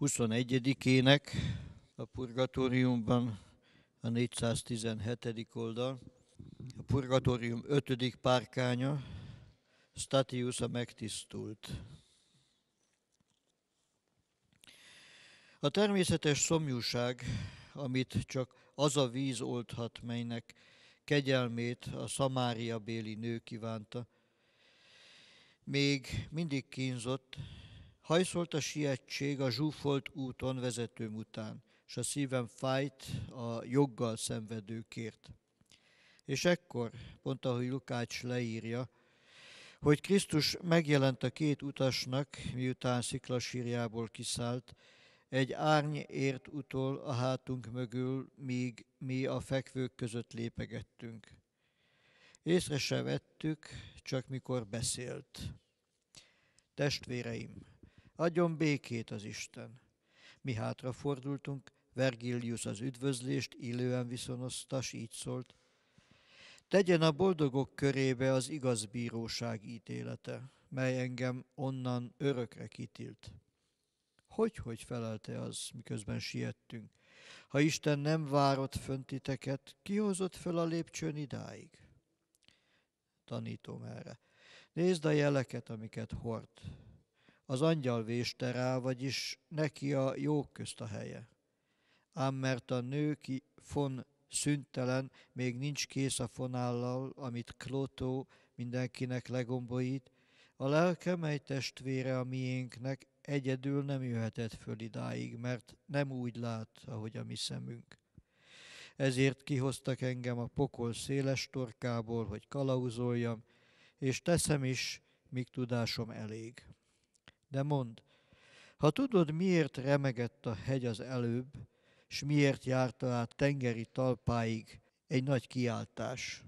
21-ének a purgatóriumban, a 417. oldal, a purgatórium 5. párkánya, Statius a megtisztult. A természetes szomjúság, amit csak az a víz oldhat, melynek kegyelmét a Szamária béli nő kívánta, még mindig kínzott, Hajszolt a sietség a zsúfolt úton vezetőm után, és a szívem fájt a joggal szenvedőkért. És ekkor, pont ahogy Lukács leírja, hogy Krisztus megjelent a két utasnak, miután sziklasírjából kiszállt, egy árny ért utol a hátunk mögül, míg mi a fekvők között lépegettünk. Észre se vettük, csak mikor beszélt. Testvéreim, Adjon békét az Isten! Mi hátrafordultunk, Vergilius az üdvözlést illően s így szólt. Tegyen a boldogok körébe az igaz bíróság ítélete, mely engem onnan örökre kitilt. Hogy, hogy felelte az, miközben siettünk? Ha Isten nem várott föntiteket, kihozott föl a lépcsőn idáig? Tanítom erre. Nézd a jeleket, amiket hord az angyal véste rá, vagyis neki a jó közt a helye. Ám mert a nő ki fon szüntelen, még nincs kész a fonállal, amit Klotó mindenkinek legombolít, a lelke, mely testvére a miénknek, egyedül nem jöhetett föl idáig, mert nem úgy lát, ahogy a mi szemünk. Ezért kihoztak engem a pokol széles torkából, hogy kalauzoljam, és teszem is, míg tudásom elég de mond, ha tudod, miért remegett a hegy az előbb, s miért járta át tengeri talpáig egy nagy kiáltás.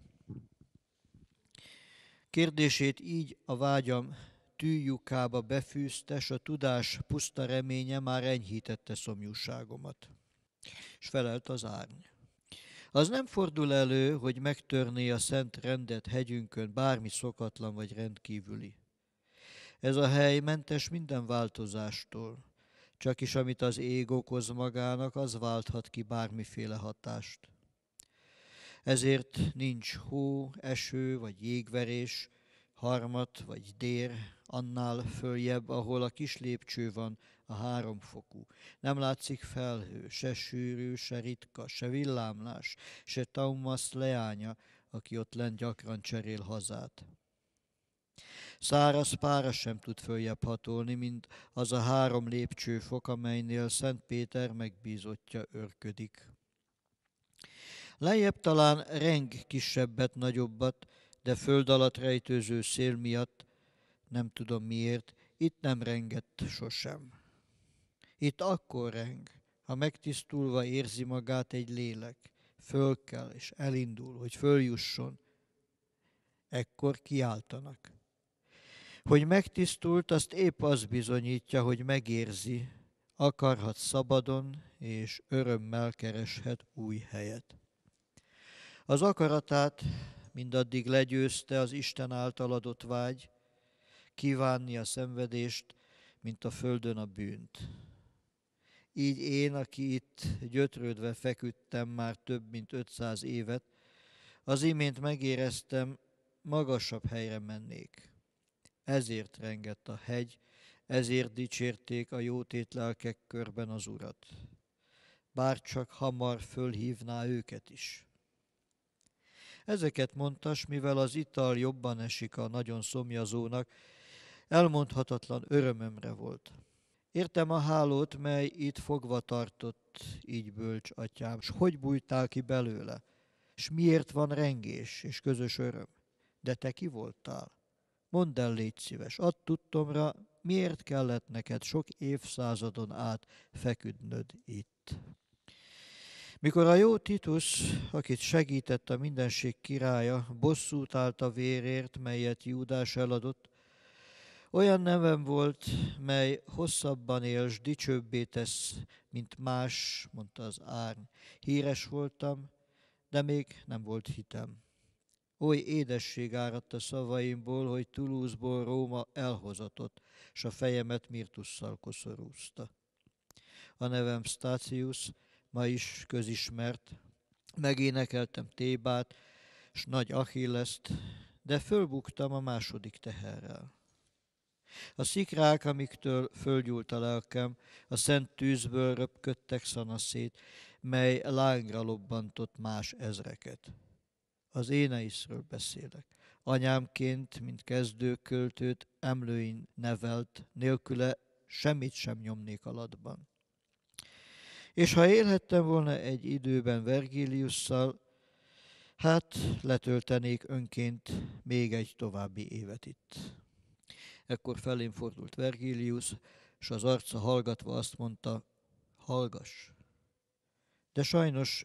Kérdését így a vágyam tűjukába befűzte, s a tudás puszta reménye már enyhítette szomjúságomat. És felelt az árny. Az nem fordul elő, hogy megtörné a szent rendet hegyünkön bármi szokatlan vagy rendkívüli. Ez a hely mentes minden változástól. Csak is amit az ég okoz magának, az válthat ki bármiféle hatást. Ezért nincs hó, eső vagy jégverés, harmat vagy dér, annál följebb, ahol a kis lépcső van, a háromfokú. Nem látszik felhő, se sűrű, se ritka, se villámlás, se taumasz leánya, aki ott lent gyakran cserél hazát. Száraz pára sem tud följebb hatolni, mint az a három lépcsőfok, amelynél Szent Péter megbízottja örködik. Lejjebb talán reng kisebbet, nagyobbat, de föld alatt rejtőző szél miatt, nem tudom miért, itt nem rengett sosem. Itt akkor reng, ha megtisztulva érzi magát egy lélek, föl kell és elindul, hogy följusson, ekkor kiáltanak. Hogy megtisztult, azt épp az bizonyítja, hogy megérzi, akarhat szabadon, és örömmel kereshet új helyet. Az akaratát mindaddig legyőzte az Isten által adott vágy, kívánni a szenvedést, mint a földön a bűnt. Így én, aki itt gyötrődve feküdtem már több mint 500 évet, az imént megéreztem, magasabb helyre mennék ezért rengett a hegy, ezért dicsérték a jótét lelkek körben az Urat. Bár csak hamar fölhívná őket is. Ezeket mondtas, mivel az ital jobban esik a nagyon szomjazónak, elmondhatatlan örömömre volt. Értem a hálót, mely itt fogva tartott, így bölcs atyám, s hogy bújtál ki belőle, s miért van rengés és közös öröm, de te ki voltál? Mondd el, légy szíves, add tudtomra, miért kellett neked sok évszázadon át feküdnöd itt. Mikor a jó Titus, akit segített a mindenség királya, bosszút állt a vérért, melyet Júdás eladott, olyan nevem volt, mely hosszabban él, s dicsőbbé tesz, mint más, mondta az árny. Híres voltam, de még nem volt hitem. Oly édesség áradt a szavaimból, hogy Tulúzból Róma elhozatott, s a fejemet mirtusszal koszorúzta. A nevem Stácius, ma is közismert, megénekeltem Tébát, s nagy Achilleszt, de fölbuktam a második teherrel. A szikrák, amiktől fölgyúlt a lelkem, a szent tűzből röpködtek szanaszét, mely lángra lobbantott más ezreket az éneiszről beszélek. Anyámként, mint kezdőköltőt emlőin nevelt, nélküle semmit sem nyomnék alatban. És ha élhettem volna egy időben Vergiliusszal, hát letöltenék önként még egy további évet itt. Ekkor felén fordult Vergilius, és az arca hallgatva azt mondta, hallgass. De sajnos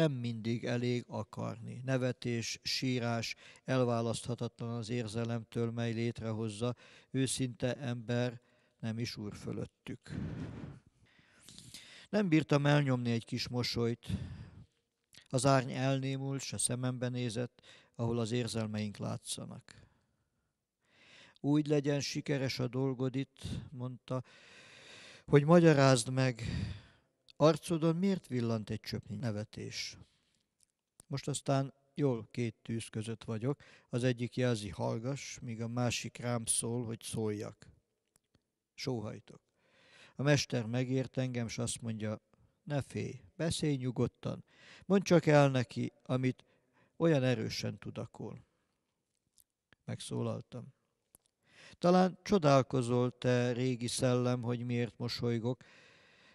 nem mindig elég akarni. Nevetés, sírás elválaszthatatlan az érzelemtől, mely létrehozza őszinte ember, nem is úr fölöttük. Nem bírtam elnyomni egy kis mosolyt. Az árny elnémult, s a szemembe nézett, ahol az érzelmeink látszanak. Úgy legyen sikeres a dolgod itt, mondta, hogy magyarázd meg, Arcodon miért villant egy csöpp nevetés? Most aztán jól két tűz között vagyok, az egyik jelzi hallgas, míg a másik rám szól, hogy szóljak. Sóhajtok. A mester megért engem, és azt mondja, ne félj, beszélj nyugodtan, mondd csak el neki, amit olyan erősen tudakol. Megszólaltam. Talán csodálkozol te, régi szellem, hogy miért mosolygok,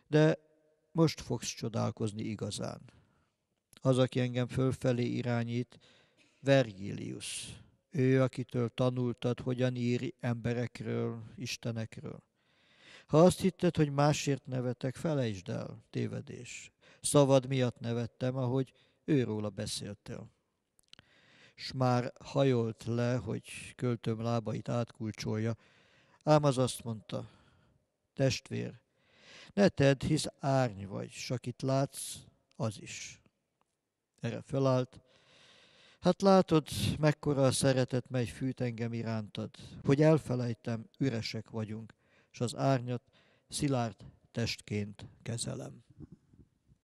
de most fogsz csodálkozni igazán. Az, aki engem fölfelé irányít, Vergilius. Ő, akitől tanultad, hogyan ír emberekről, istenekről. Ha azt hitted, hogy másért nevetek, felejtsd el, tévedés. Szavad miatt nevettem, ahogy őróla beszéltél. S már hajolt le, hogy költöm lábait átkulcsolja, ám az azt mondta, testvér, ne tedd, hisz árny vagy, s akit látsz, az is. Erre felállt. Hát látod, mekkora a szeretet mely fűt engem irántad, hogy elfelejtem, üresek vagyunk, és az árnyat szilárd testként kezelem.